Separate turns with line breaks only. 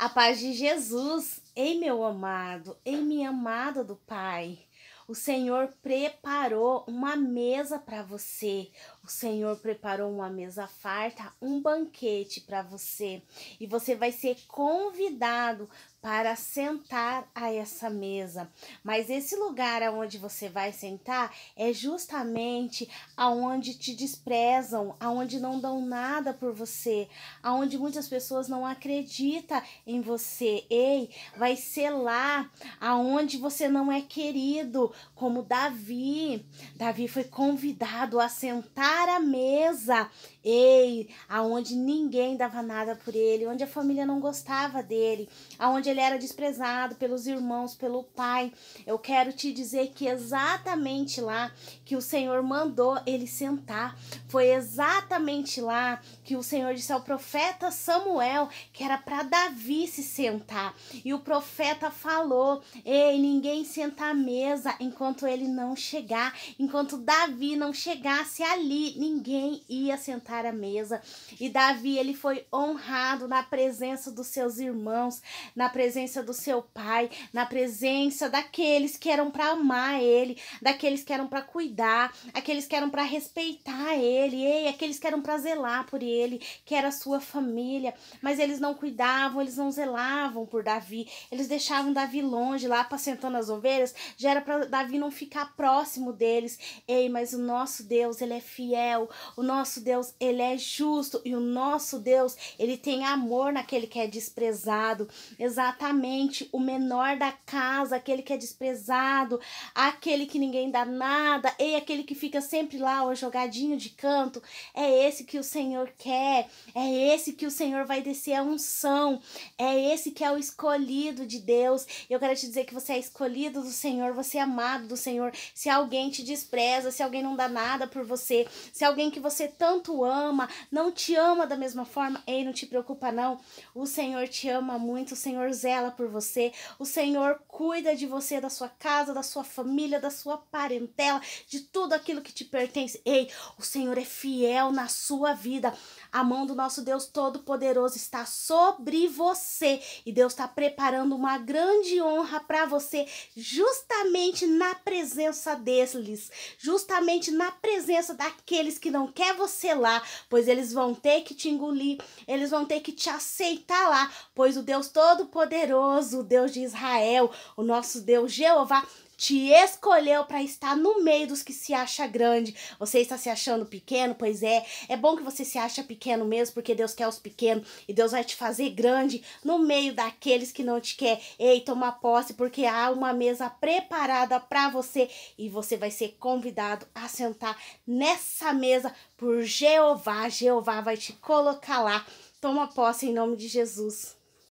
A paz de Jesus, ei meu amado, ei minha amada do Pai. O Senhor preparou uma mesa para você. O Senhor preparou uma mesa farta, um banquete para você. E você vai ser convidado para sentar a essa mesa. Mas esse lugar aonde você vai sentar é justamente aonde te desprezam, aonde não dão nada por você, aonde muitas pessoas não acreditam em você. Ei, vai ser lá aonde você não é querido, como Davi. Davi foi convidado a sentar à mesa. Ei, aonde ninguém dava nada por ele, onde a família não gostava dele, aonde ele era desprezado pelos irmãos, pelo pai. Eu quero te dizer que exatamente lá que o Senhor mandou ele sentar, foi exatamente lá que o Senhor disse ao profeta Samuel que era para Davi se sentar. E o profeta falou: "Ei, ninguém senta à mesa enquanto ele não chegar, enquanto Davi não chegasse ali, ninguém ia sentar à mesa". E Davi ele foi honrado na presença dos seus irmãos, na presença presença do seu pai, na presença daqueles que eram para amar ele, daqueles que eram para cuidar, aqueles que eram para respeitar ele aqueles que eram para zelar por ele, que era a sua família, mas eles não cuidavam, eles não zelavam por Davi, eles deixavam Davi longe, lá apacentando as ovelhas, já era para Davi não ficar próximo deles. Ei, mas o nosso Deus, ele é fiel, o nosso Deus, ele é justo e o nosso Deus, ele tem amor naquele que é desprezado. Exatamente, o menor da casa, aquele que é desprezado, aquele que ninguém dá nada, ei, aquele que fica sempre lá, ó, jogadinho de canto, é esse que o Senhor quer, é esse que o Senhor vai descer a unção, é esse que é o escolhido de Deus. Eu quero te dizer que você é escolhido do Senhor, você é amado do Senhor. Se alguém te despreza, se alguém não dá nada por você, se alguém que você tanto ama não te ama da mesma forma, ei, não te preocupa não. O Senhor te ama muito, o Senhor zela por você, o Senhor cuida de você, da sua casa, da sua família, da sua parentela, de tudo aquilo que te pertence. Ei, o Senhor é fiel na sua vida. A mão do nosso Deus Todo-Poderoso está sobre você e Deus está preparando uma grande honra para você, justamente na presença deles, justamente na presença daqueles que não quer você lá, pois eles vão ter que te engolir, eles vão ter que te aceitar lá, pois o Deus Todo-Poderoso, o Deus de Israel, o nosso Deus Jeová, te escolheu para estar no meio dos que se acha grande. Você está se achando pequeno? Pois é, é bom que você se acha pequeno mesmo, porque Deus quer os pequenos e Deus vai te fazer grande no meio daqueles que não te quer. Ei, toma posse, porque há uma mesa preparada para você e você vai ser convidado a sentar nessa mesa por Jeová. Jeová vai te colocar lá. Toma posse em nome de Jesus.